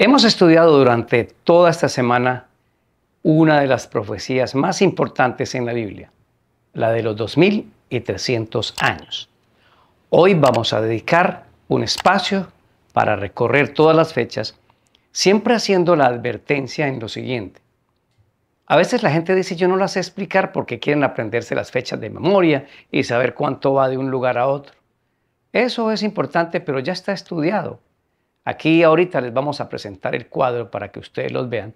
Hemos estudiado durante toda esta semana una de las profecías más importantes en la Biblia, la de los 2.300 años. Hoy vamos a dedicar un espacio para recorrer todas las fechas, siempre haciendo la advertencia en lo siguiente. A veces la gente dice yo no las sé explicar porque quieren aprenderse las fechas de memoria y saber cuánto va de un lugar a otro. Eso es importante, pero ya está estudiado Aquí ahorita les vamos a presentar el cuadro para que ustedes los vean.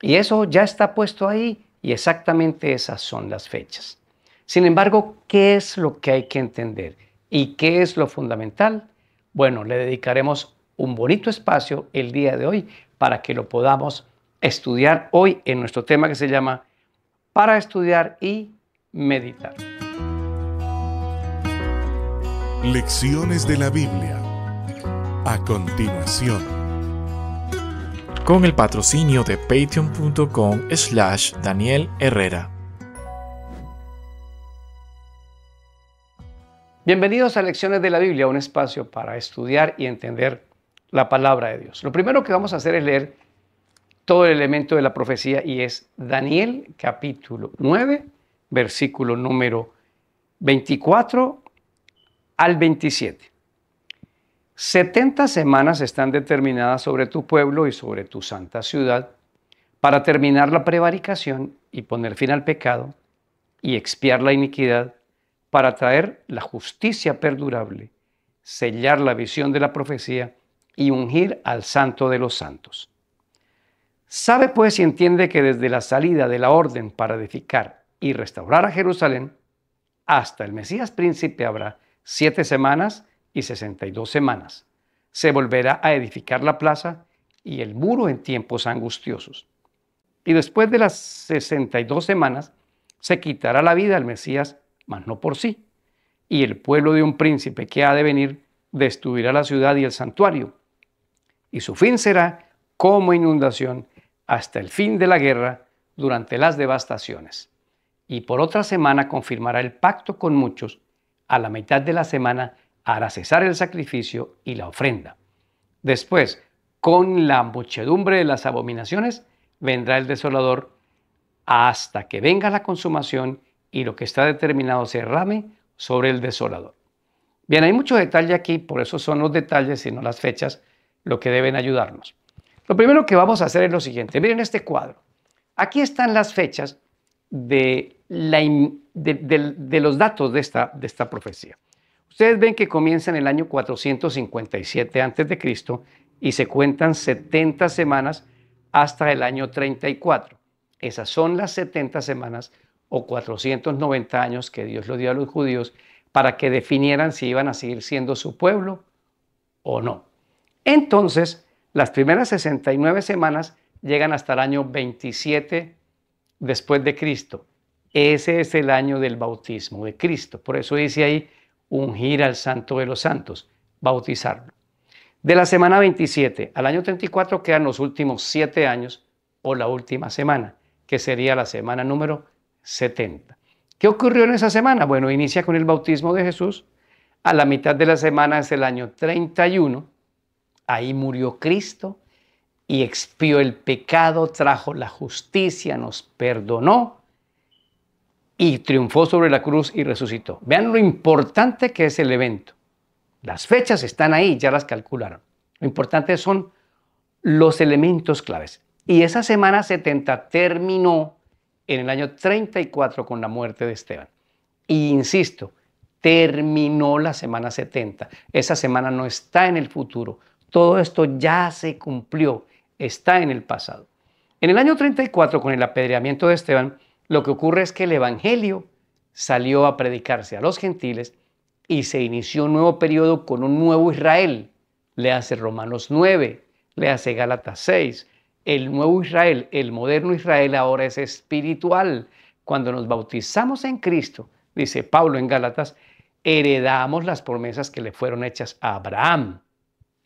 Y eso ya está puesto ahí y exactamente esas son las fechas. Sin embargo, ¿qué es lo que hay que entender? ¿Y qué es lo fundamental? Bueno, le dedicaremos un bonito espacio el día de hoy para que lo podamos estudiar hoy en nuestro tema que se llama Para estudiar y meditar. Lecciones de la Biblia a continuación. Con el patrocinio de patreon.com slash Daniel Herrera. Bienvenidos a Lecciones de la Biblia, un espacio para estudiar y entender la palabra de Dios. Lo primero que vamos a hacer es leer todo el elemento de la profecía y es Daniel capítulo 9, versículo número 24 al 27. 70 semanas están determinadas sobre tu pueblo y sobre tu santa ciudad para terminar la prevaricación y poner fin al pecado y expiar la iniquidad para traer la justicia perdurable, sellar la visión de la profecía y ungir al santo de los santos. Sabe pues y entiende que desde la salida de la orden para edificar y restaurar a Jerusalén hasta el Mesías príncipe habrá siete semanas y 62 semanas. Se volverá a edificar la plaza y el muro en tiempos angustiosos. Y después de las 62 semanas se quitará la vida al Mesías, mas no por sí. Y el pueblo de un príncipe que ha de venir destruirá la ciudad y el santuario. Y su fin será como inundación hasta el fin de la guerra durante las devastaciones. Y por otra semana confirmará el pacto con muchos. A la mitad de la semana hará cesar el sacrificio y la ofrenda. Después, con la muchedumbre de las abominaciones, vendrá el desolador hasta que venga la consumación y lo que está determinado se rame sobre el desolador. Bien, hay mucho detalle aquí, por eso son los detalles y no las fechas lo que deben ayudarnos. Lo primero que vamos a hacer es lo siguiente. Miren este cuadro. Aquí están las fechas de, los datos de esta profecía. Ustedes ven que comienza en el año 457 a.C. y se cuentan 70 semanas hasta el año 34. Esas son las 70 semanas o 490 años que Dios lo dio a los judíos para que definieran si iban a seguir siendo su pueblo o no. Entonces, las primeras 69 semanas llegan hasta el año 27 después de Cristo. Ese es el año del bautismo de Cristo. Por eso dice ahí ungir al santo de los santos, bautizarlo. De la semana 27 al año 34 quedan los últimos siete años o la última semana, que sería la semana número 70. ¿Qué ocurrió en esa semana? Bueno, inicia con el bautismo de Jesús. A la mitad de la semana es el año 31. Ahí murió Cristo y expió el pecado, trajo la justicia, nos perdonó y triunfó sobre la cruz y resucitó. Vean lo importante que es el evento. Las fechas están ahí, ya las calcularon. Lo importante son los elementos claves. Y esa semana 70 terminó en el año 34 con la muerte de Esteban. Y insisto, terminó la semana 70. Esa semana no está en el futuro. Todo esto ya se cumplió, está en el pasado. En el año 34, con el apedreamiento de Esteban, lo que ocurre es que el Evangelio salió a predicarse a los gentiles y se inició un nuevo periodo con un nuevo Israel. Le hace Romanos 9, le hace Gálatas 6. El nuevo Israel, el moderno Israel ahora es espiritual. Cuando nos bautizamos en Cristo, dice Pablo en Gálatas, heredamos las promesas que le fueron hechas a Abraham.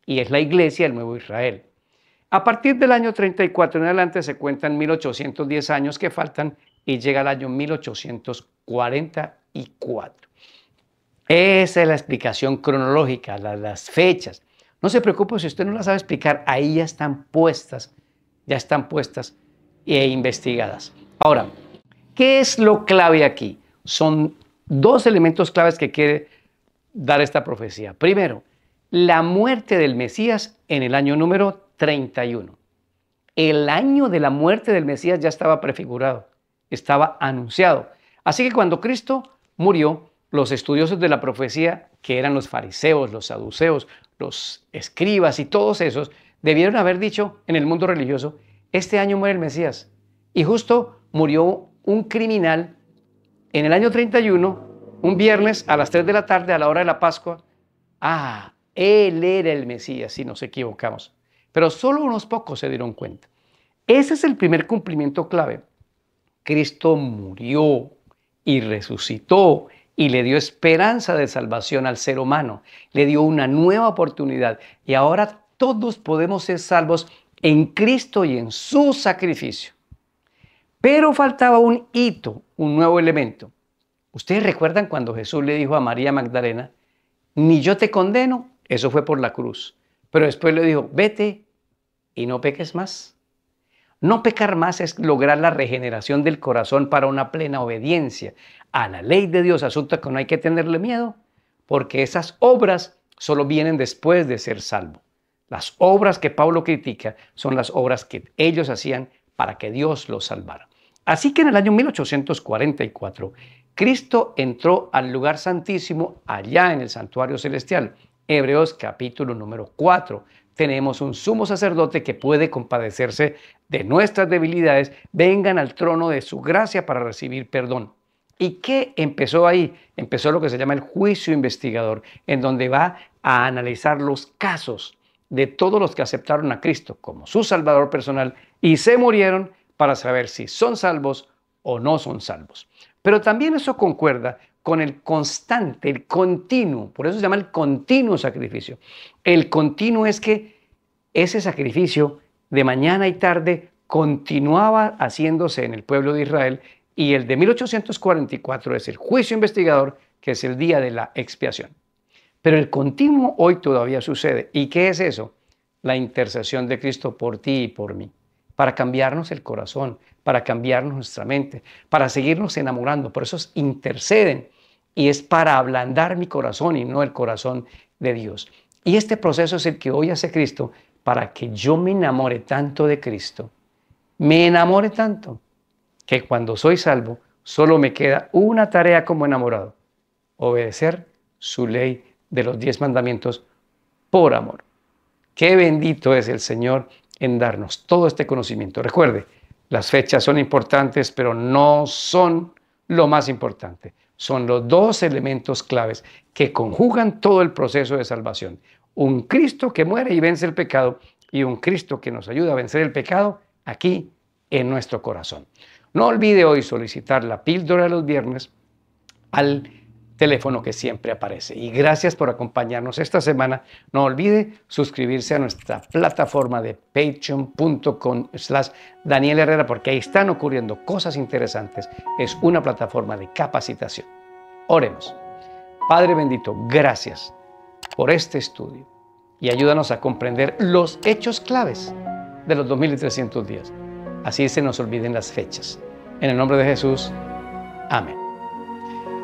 Y es la iglesia el nuevo Israel. A partir del año 34 en adelante se cuentan 1810 años que faltan y llega al año 1844. Esa es la explicación cronológica, las fechas. No se preocupe si usted no la sabe explicar, ahí ya están puestas, ya están puestas e investigadas. Ahora, ¿qué es lo clave aquí? Son dos elementos claves que quiere dar esta profecía. Primero, la muerte del Mesías en el año número 31. El año de la muerte del Mesías ya estaba prefigurado estaba anunciado. Así que cuando Cristo murió, los estudiosos de la profecía, que eran los fariseos, los saduceos, los escribas y todos esos, debieron haber dicho en el mundo religioso, este año muere el Mesías. Y justo murió un criminal en el año 31, un viernes a las 3 de la tarde, a la hora de la Pascua. Ah, él era el Mesías, si nos equivocamos. Pero solo unos pocos se dieron cuenta. Ese es el primer cumplimiento clave. Cristo murió y resucitó y le dio esperanza de salvación al ser humano, le dio una nueva oportunidad y ahora todos podemos ser salvos en Cristo y en su sacrificio. Pero faltaba un hito, un nuevo elemento. Ustedes recuerdan cuando Jesús le dijo a María Magdalena, ni yo te condeno, eso fue por la cruz, pero después le dijo, vete y no peques más. No pecar más es lograr la regeneración del corazón para una plena obediencia a la ley de Dios, asunto que no hay que tenerle miedo, porque esas obras solo vienen después de ser salvo. Las obras que Pablo critica son las obras que ellos hacían para que Dios los salvara. Así que en el año 1844, Cristo entró al lugar santísimo allá en el santuario celestial. Hebreos capítulo número 4, tenemos un sumo sacerdote que puede compadecerse de nuestras debilidades, vengan al trono de su gracia para recibir perdón. ¿Y qué empezó ahí? Empezó lo que se llama el juicio investigador, en donde va a analizar los casos de todos los que aceptaron a Cristo como su Salvador personal y se murieron para saber si son salvos o no son salvos. Pero también eso concuerda con el constante, el continuo. Por eso se llama el continuo sacrificio. El continuo es que ese sacrificio de mañana y tarde continuaba haciéndose en el pueblo de Israel y el de 1844 es el juicio investigador, que es el día de la expiación. Pero el continuo hoy todavía sucede. ¿Y qué es eso? La intercesión de Cristo por ti y por mí para cambiarnos el corazón, para cambiarnos nuestra mente, para seguirnos enamorando. Por eso interceden y es para ablandar mi corazón y no el corazón de Dios. Y este proceso es el que hoy hace Cristo para que yo me enamore tanto de Cristo, me enamore tanto, que cuando soy salvo solo me queda una tarea como enamorado, obedecer su ley de los diez mandamientos por amor. Qué bendito es el Señor en darnos todo este conocimiento. Recuerde, las fechas son importantes, pero no son lo más importante. Son los dos elementos claves que conjugan todo el proceso de salvación. Un Cristo que muere y vence el pecado y un Cristo que nos ayuda a vencer el pecado aquí en nuestro corazón. No olvide hoy solicitar la píldora de los viernes al teléfono que siempre aparece. Y gracias por acompañarnos esta semana. No olvide suscribirse a nuestra plataforma de patreon.com slash Daniel Herrera porque ahí están ocurriendo cosas interesantes. Es una plataforma de capacitación. Oremos. Padre bendito, gracias por este estudio y ayúdanos a comprender los hechos claves de los 2300 días. Así se nos olviden las fechas. En el nombre de Jesús. Amén.